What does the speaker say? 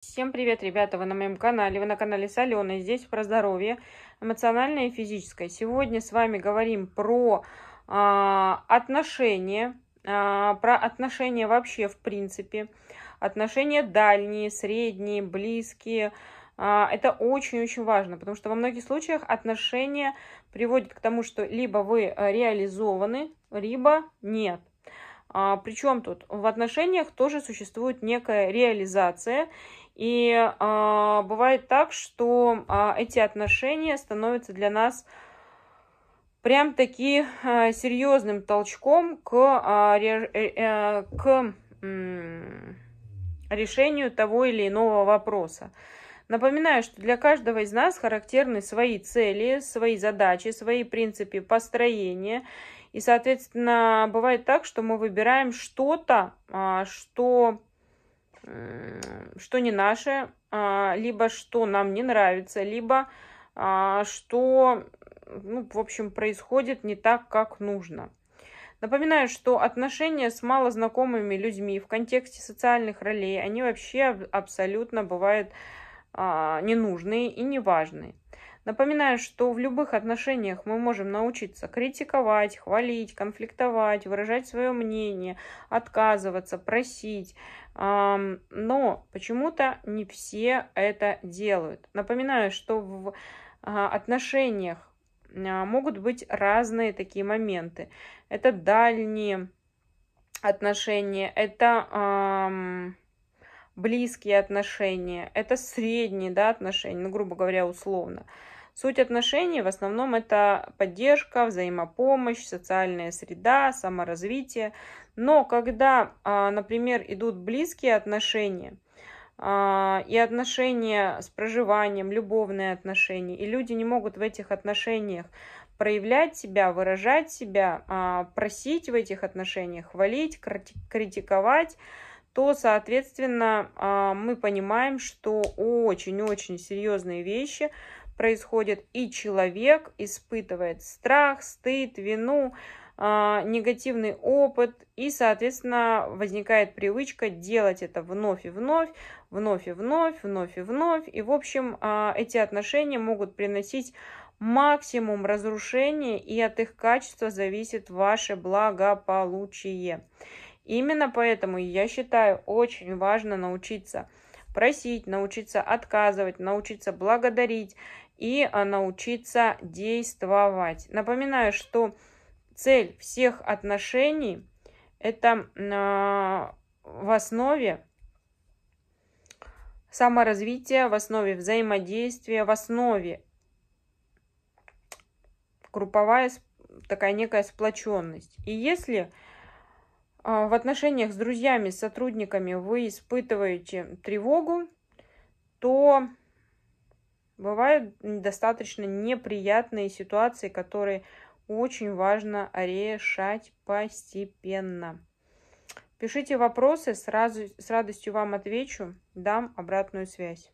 Всем привет, ребята! Вы на моем канале, вы на канале Солена, здесь про здоровье эмоциональное и физическое. Сегодня с вами говорим про э, отношения, э, про отношения вообще в принципе, отношения дальние, средние, близкие. Э, это очень-очень важно, потому что во многих случаях отношения приводят к тому, что либо вы реализованы, либо нет. Причем тут в отношениях тоже существует некая реализация, и а, бывает так, что а, эти отношения становятся для нас прям таки а, серьезным толчком к, а, ре, а, э, э, к м, решению того или иного вопроса. Напоминаю, что для каждого из нас характерны свои цели, свои задачи, свои принципы построения. И, соответственно, бывает так, что мы выбираем что-то, а, что что не наше, а, либо что нам не нравится, либо а, что, ну, в общем, происходит не так, как нужно. Напоминаю, что отношения с малознакомыми людьми в контексте социальных ролей, они вообще абсолютно бывают а, ненужные и неважные. Напоминаю, что в любых отношениях мы можем научиться критиковать, хвалить, конфликтовать, выражать свое мнение, отказываться, просить. Но почему-то не все это делают. Напоминаю, что в а, отношениях а, могут быть разные такие моменты. Это дальние отношения, это близкие отношения, это средние да, отношения, ну, грубо говоря, условно. Суть отношений в основном это поддержка, взаимопомощь, социальная среда, саморазвитие. Но когда, а, например, идут близкие отношения, а, и отношения с проживанием, любовные отношения, и люди не могут в этих отношениях проявлять себя, выражать себя, а, просить в этих отношениях, хвалить, критиковать, то, соответственно, а, мы понимаем, что очень-очень серьезные вещи происходят, и человек испытывает страх, стыд, вину, а, негативный опыт, и, соответственно, возникает привычка делать это вновь и вновь, вновь и вновь, вновь и вновь. И, в общем, а, эти отношения могут приносить максимум разрушений, и от их качества зависит ваше благополучие. Именно поэтому я считаю очень важно научиться просить, научиться отказывать, научиться благодарить и а, научиться действовать. Напоминаю, что цель всех отношений это а, в основе саморазвития, в основе взаимодействия, в основе групповая такая некая сплоченность. И если а, в отношениях с друзьями, с сотрудниками вы испытываете тревогу, то бывают достаточно неприятные ситуации, которые очень важно решать постепенно. Пишите вопросы, сразу, с радостью вам отвечу, дам обратную связь.